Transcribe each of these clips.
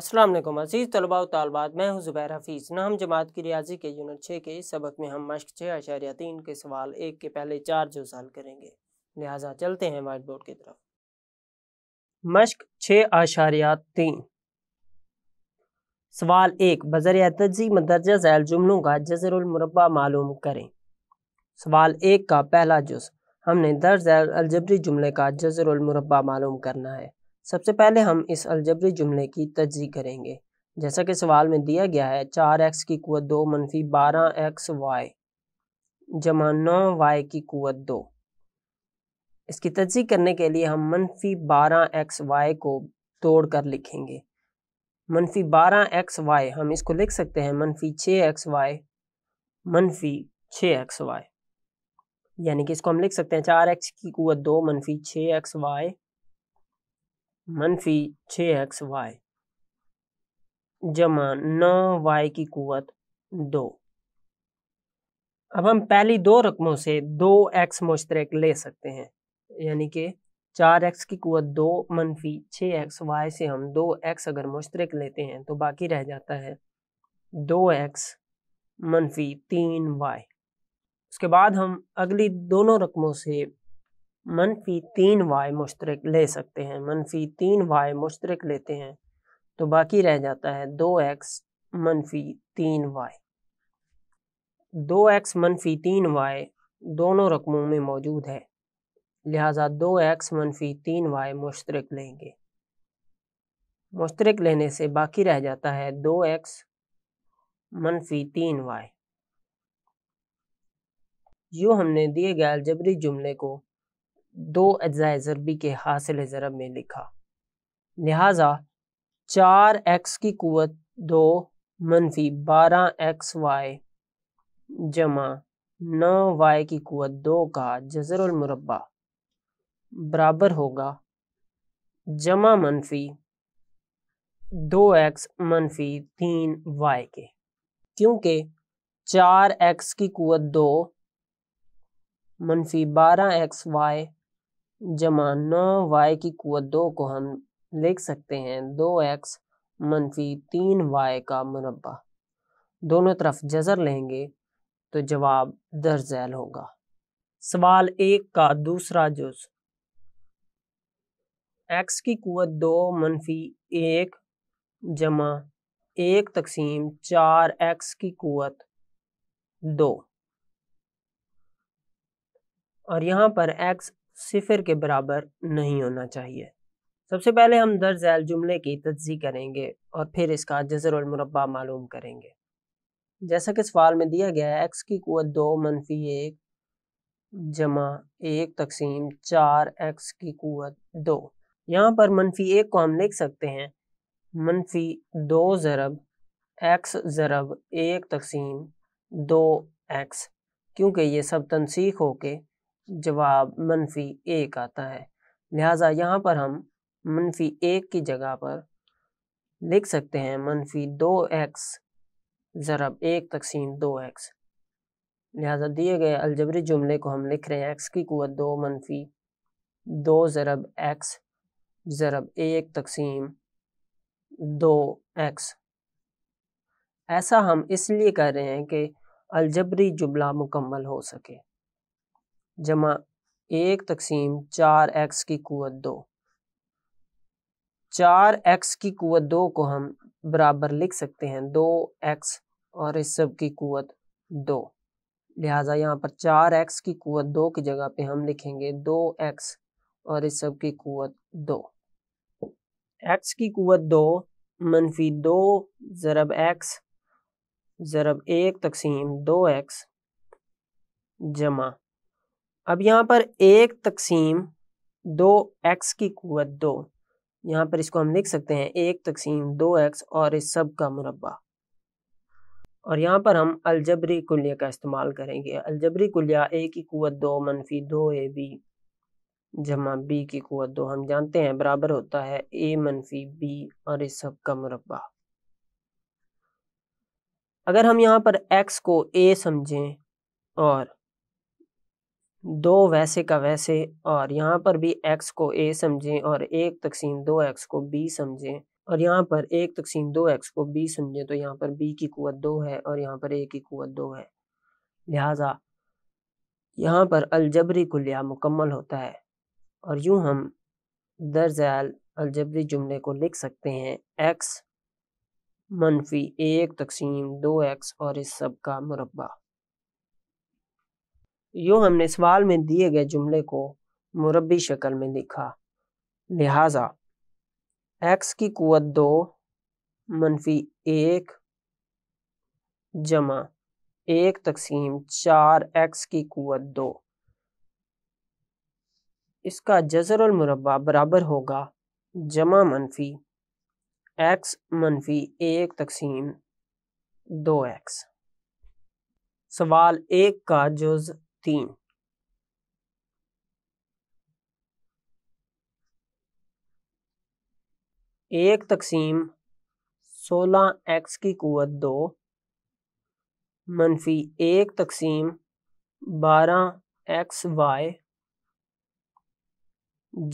अस्सलाम वालेकुम अजीज़ तलबा तालबात मैं हूँ ज़ुबैर हफीज़ नाम जमात की रियाजी के यूनिट छः के इस सबक में हम मश्क छः आशारिया तीन के सवाल एक के पहले चार जो साल करेंगे लिहाजा चलते हैं वाइट बोर्ड की तरफ मश्क छः आशारिया तीन सवाल एक बजर तजी मदरजा झैल जुमलों का जजरमरबा मालूम करें सवाल एक का पहला जुज हमने दर्ज अलजबरी जुमले का जजरमरबा मालूम करना है सबसे पहले हम इस अलजबरी जुमले की तजी करेंगे जैसा कि सवाल में दिया गया है चार एक्स की कुत दो मनफी बारह एक्स वाई जमा नौ वाई की कुत दो इसकी तजी करने के लिए हम मनफी बारह एक्स वाई को तोड़ कर लिखेंगे मनफी बारह एक्स वाई हम इसको लिख सकते हैं मनफी छः एक्स वाई मनफी छः एक्स वाई यानी कि इसको हम लिख सकते हैं चार एक्स की कुत दो मनफी छः एक्स वाई मनफी छ एक्स वाई जमा नौ वाई की कुत दो अब हम पहली दो रकमों से दो एक्स मुश्तरक ले सकते हैं यानी कि चार एक्स की कुत दो मनफी छ एक्स वाई से हम दो एक्स अगर मुश्तरक लेते हैं तो बाकी रह जाता है दो एक्स मनफी तीन वाई उसके बाद हम अगली दोनों रकमों से मनफी तीन वाई मुश्तरक ले सकते हैं मनफी तीन वाई मुश्तरक लेते हैं तो बाकी रह जाता है दो एक्स मनफी तीन वाई दो एक्स मनफी तीन वाई दोनों रकमों में मौजूद है लिहाजा दो एक्स मनफी तीन वाई मुश्तरक लेंगे मुश्तरक लेने से बाकी रह जाता है दो एक्स मनफी तीन वाई यूँ हमने दिए गए जबरी जुमले को दो अज्जा ज़रबी के हासिल ज़रब में लिखा लिहाजा चार एक्स की कुत दो मनफी बारह एक्स वाई जमा नौ वाई की कुत दो का जजरमरबा बराबर होगा जमा मनफी दो एक्स मनफी तीन वाई के क्योंकि चार एक्स की कुत दो मनफी बारह एक्स वाई जमा नौ वाई की कुत दो को हम लिख सकते हैं दो एक्स मनफी तीन वाई का मुरबा दोनों तरफ जजर लेंगे तो जवाब दर्जैल होगा सवाल एक का दूसरा जुज एक्स की कुत दो मनफी एक जमा एक तकसीम चार एक्स की कुत दो और यहाँ पर एक्स सिफिर के बराबर नहीं होना चाहिए सबसे पहले हम दर झैल जुमले की तजी करेंगे और फिर इसका जजरमरबा मालूम करेंगे जैसा कि सवाल में दिया गया है एक्स की कुत दो मनफी एक जमा एक तकसीम चार एक्स की कुत दो यहाँ पर मनफी एक को हम लिख सकते हैं मनफी दो ज़रब एक्स ज़रब एक तकसीम दो एक्स क्योंकि ये सब तनसीख होके जवाब मनफी एक आता है लिहाजा यहाँ पर हम मनफी एक की जगह पर लिख सकते हैं मनफी दो एक्स ज़रब एक तकसीम दो एक्स लिहाजा दिए गए अलजबरी जुमले को हम लिख रहे हैं एक्स की कुत दो मनफी दो ज़रब एक्स ज़रब एक तकसीम दो एक्स ऐसा हम इसलिए कर रहे हैं कि अलजबरी जुमला मुकम्मल हो सके जमा एक तकसीम चार एक्स की कुत दो चार एक्स की कुत दो को हम बराबर लिख सकते हैं दो एक्स और इस सब की कुत दो लिहाजा यहाँ पर चार एक्स की कुत दो की जगह पे हम लिखेंगे दो एक्स और इस सब की कुत दो एक्स की कुत दो मनफी दो ज़रब एक्स ज़रब एक तकसीम दो एक्स जमा अब यहाँ पर एक तकसीम दो एक्स की कुत दो यहाँ पर इसको हम लिख सकते हैं एक तकसीम दो एक्स और इस सब का मुरबा और यहाँ पर हम अलजबरी कुलिया का इस्तेमाल करेंगे अलजबरी कुलिया ए की कुत दो मनफी दो ए बी जमा बी की कुत दो हम जानते हैं बराबर होता है ए मनफी बी और इस सब का मुरबा अगर हम यहाँ पर एक्स को ए समझें और दो वैसे का वैसे और यहाँ पर भी एक्स को ए समझें और एक तकसीम दो एक्स को बी समझें और यहाँ पर एक तकसीम दो एक्स को बी समझें तो यहाँ पर बी की कुत दो है और यहाँ पर ए की कुत दो है लिहाजा यहाँ पर अलजबरी कुलिया मुकम्मल होता है और यूँ हम दर्जैल अलजबरी जुमले को लिख सकते हैं एक्स मनफी एक तकसीम दो एक्स और इस सब का मुरबा यूँ हमने सवाल में दिए गए जुमले को मुरबी शक्ल में लिखा लिहाजा एक्स की कुत दो मनफी एक जमा एक तकसीम चार एक्स की कुत दो इसका जजर मुरबा बराबर होगा जमा मनफी एक्स मनफी एक तकसीम दो एक्स सवाल एक का जुज़ तीन एक तकसीम सोलह एक्स की कुत दो मनफी एक तकसीम बारह एक्स वाई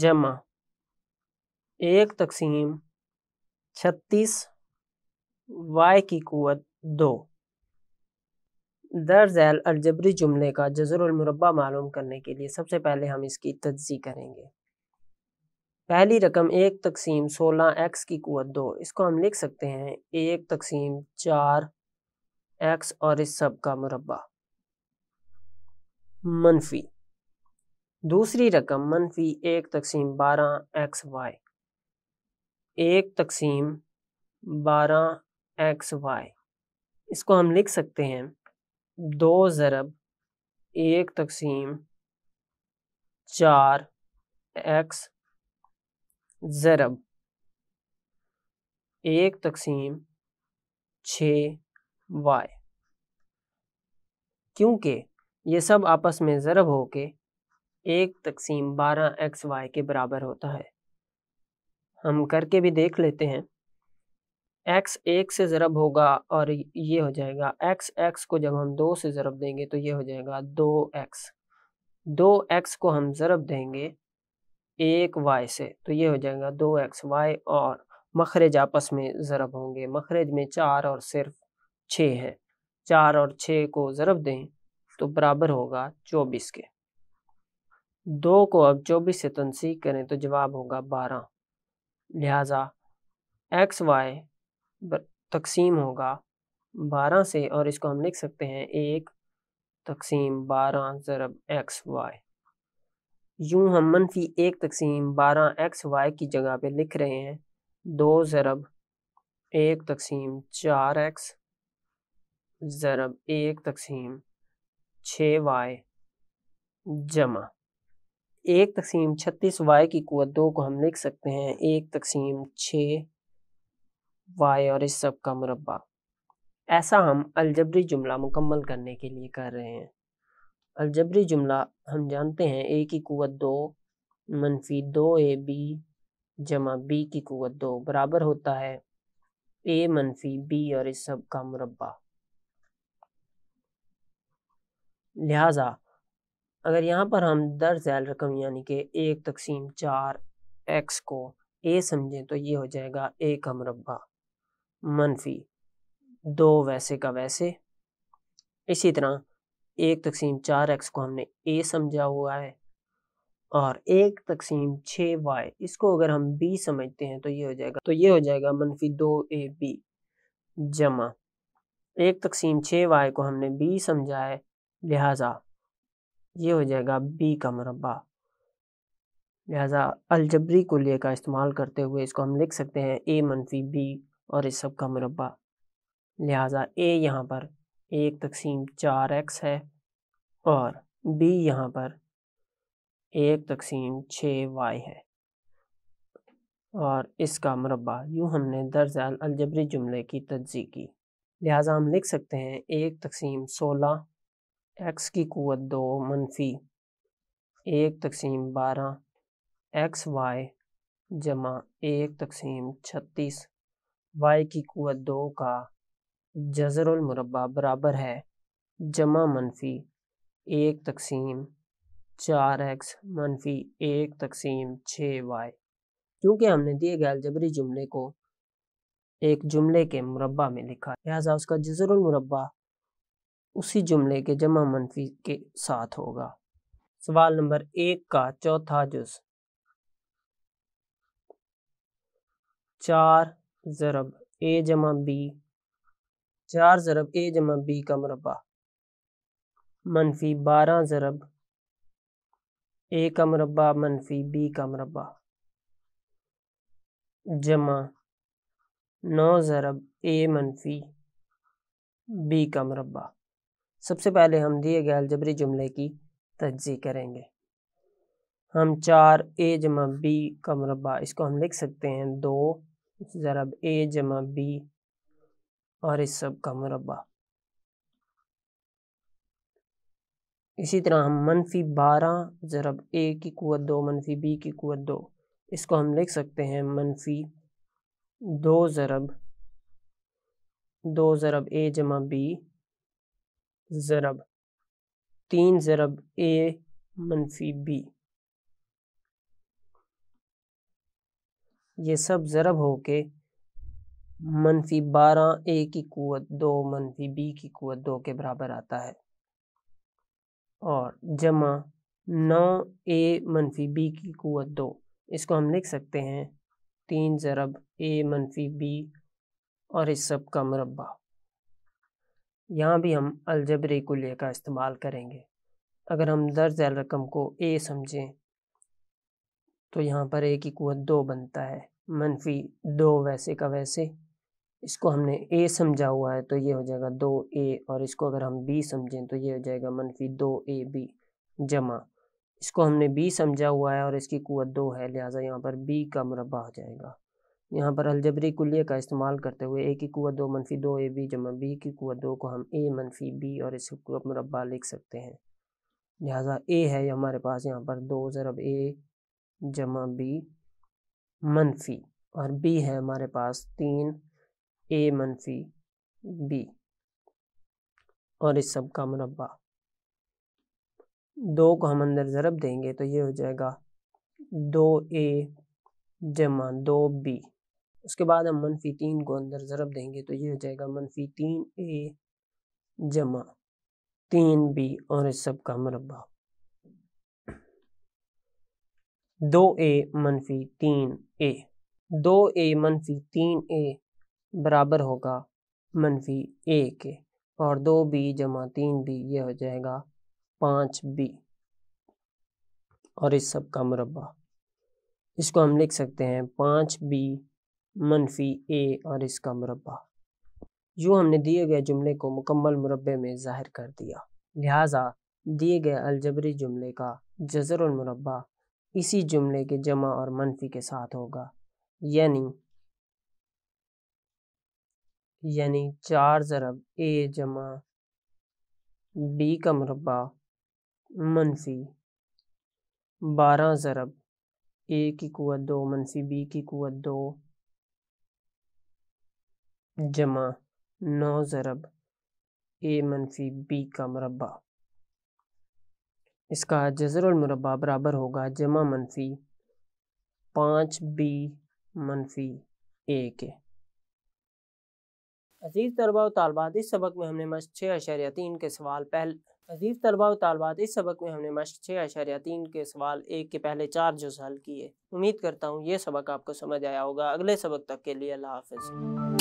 जमा एक तकसीम छत्तीस वाई की कुत दो दर्ज अलजबरी जुमले का जजरमरबा मालूम करने के लिए सबसे पहले हम इसकी तजी करेंगे पहली रकम एक तकसीम सोलह एक्स की कुत दो इसको हम लिख सकते हैं एक तकसीम चार एक्स और इस सब का मुरबा मनफी दूसरी रकम मनफी एक तकसीम बारह एक्स वाई एक तकसीम बारह एक्स वाई इसको हम लिख सकते हैं दो ज़रब एक तकसीम चार एक्स ज़रब एक तकसीम छ वाई क्योंकि ये सब आपस में ज़रब हो के एक तकसीम बारह एक्स वाई के बराबर होता है हम करके भी देख लेते हैं एक्स एक से ज़रब होगा और ये हो जाएगा एक्स एक्स को जब हम दो से ज़रब देंगे तो ये हो जाएगा दो एक्स दो एक्स को हम ज़रब देंगे एक वाई से तो ये हो जाएगा दो एक्स वाई और मखरज आपस में ज़रब होंगे मखरज में चार और सिर्फ छः हैं चार और छः को ज़रब दें तो बराबर होगा चौबीस के दो को अब चौबीस से तनसीक करें तो जवाब होगा बारह लिहाजा एक्स वाई तकसीम होगा बारह से और इसको हम लिख सकते हैं एक तकसीम बारह ज़रब एक्स वाई यूँ हम मनफी एक तकसीम बारह एक्स वाई की जगह पे लिख रहे हैं दो ज़रब एक तकसीम चार एक्स ज़रब एक तकसीम छः वाई जमा एक तकसीम छत्तीस वाई की कुत दो को हम लिख सकते हैं एक तकसीम छः वाई और इस सब का मुरबा ऐसा हम अलजबरी जुमला मुकम्मल करने के लिए कर रहे हैं अलजबरी जुमला हम जानते हैं ए की कुत दो मनफी दो ए बी जमा बी की कुत दो बराबर होता है ए मनफी बी और इस सब का मुरबा लिहाजा अगर यहाँ पर हम दर जैल रकम यानी कि एक तकसीम चार एक्स को ए समझें तो ये हो जाएगा ए का मुरबा मनफी दो वैसे का वैसे इसी तरह एक तकसीम चार एक्स को हमने ए समझा हुआ है और एक तकसीम छः वाई इसको अगर हम बी समझते हैं तो ये हो जाएगा तो ये हो जाएगा मनफी दो ए बी जमा एक तकसीम छः वाई को हमने बी समझा है लिहाजा ये हो जाएगा बी का मरबा लिहाजा अलजबरी कुलिये का इस्तेमाल करते हुए इसको हम लिख सकते हैं ए मनफी बी और इस सब का मुरबा लिहाजा ए यहाँ पर एक तकसीम चार एक्स है और बी यहाँ पर एक तकसीम छः वाई है और इसका मुरबा यूँ हमने दर्ज अलजबरी जुमले की तजी की लिहाजा हम लिख सकते हैं एक तकसीम सोलह एक्स की कुत दो मनफी एक तकसीम बारह एक्स वाई जमा एक तकसीम छत्तीस वाई की कुत दो का जजरमरबा बराबर है जमा मनफी एक तकसीम चार एक्स मनफी एक तकसीम छ वाई क्योंकि हमने दिए गए अलजबरी जुमले को एक जुमले के मुरबा में लिखा लिहाजा उसका जजरमरबा उसी जुमले के जमा मनफी के साथ होगा सवाल नंबर एक का चौथा जुज चार ज़रब ए जमा बी चार ज़रब ए जमा बी का मुरबा मनफी बारह ज़रब ए का मुरबा मनफी बी का मुरबा जमा नौ ज़रब ए मनफी बी का मुरबा सबसे पहले हम दिए गए अलजबरी जुमले की तजी करेंगे हम चार ए जमा बी का मुरबा इसको हम लिख सकते हैं दो ज़रब ए जमा बी और इस सब का मुरबा इसी तरह हम मनफी बारह ज़रब ए की कुत दो मनफी बी की कुत दो इसको हम लिख सकते हैं मनफी दो ज़रब दो ज़रब ए जमा बी ज़रब तीन ज़रब ए मनफी बी ये सब ज़रब होके मनफी बारह ए की कुत दो मनफी बी की कुत दो के बराबर आता है और जमा नौ ए मनफी बी की कुत दो इसको हम लिख सकते हैं तीन ज़रब ए मनफी बी और इस सब का मुरबा यहाँ भी हम अलजबरे कुलिये का इस्तेमाल करेंगे अगर हम दर्ज रकम को ए समझें तो यहाँ पर ए की कुत दो बनता है मनफी दो वैसे का वैसे इसको हमने ए समझा हुआ है तो ये हो जाएगा दो ए और इसको अगर हम बी समझें तो ये हो जाएगा मनफी दो ए बी जमा इसको हमने बी समझा हुआ है और इसकी कुत दो है लिहाजा यहाँ पर बी का मुरबा हो जाएगा यहाँ पर अलजबरी कुल्लिय का इस्तेमाल करते हुए ए की कुत दो मनफी दो ए बी जमा बी की कुत दो को हम ए मनफी बी और इस मुरबा लिख सकते हैं लिहाजा ए है हमारे पास यहाँ पर दो ज़रब ए जमा बी मनफी और बी है हमारे पास तीन ए मनफी बी और इस सब का मुरबा दो को हम अंदर ज़रब देंगे तो ये हो जाएगा दो ए जमा दो बी उसके बाद हम मनफी तीन को अंदर ज़रब देंगे तो ये हो जाएगा मनफी तीन ए जमा तीन बी और इस सब का मुरबा दो ए मनफी तीन ए दो ए मनफी तीन ए बराबर होगा मनफी ए के और दो बी जमा तीन बी ये हो जाएगा पाँच बी और इस सब का मुरबा इसको हम लिख सकते हैं पाँच बी मनफी ए और इसका मुरबा यूँ हमने दिए गए जुमले को मुकम्मल मुरबे में ज़ाहिर कर दिया लिहाजा दिए गए अलजबरी जुमले का जजर मुरबा इसी जुमले के जमा और मनफी के साथ होगा यानी यानी चार ज़रब ए जमा बी का मुरबा मनफी बारह ज़रब ए की कुत दो मनफी बी की कुत दो जमा नौ ज़रब ए मनफी बी का मरबा इसका जजरमरबा बराबर होगा जमा मनफी पाँच बी मनफी ए के अजीज़ तलबा तलबात इस सबक में हमने मश छः अशरिया तीन के सवाल पहले अजीज़ तलबा तलबात इस सबक में हमने मश छः अशरिया तीन के सवाल एक के पहले चार जो हल किए उम्मीद करता हूँ ये सबक आपको समझ आया होगा अगले सबक तक के लिए अल्लाह हाफ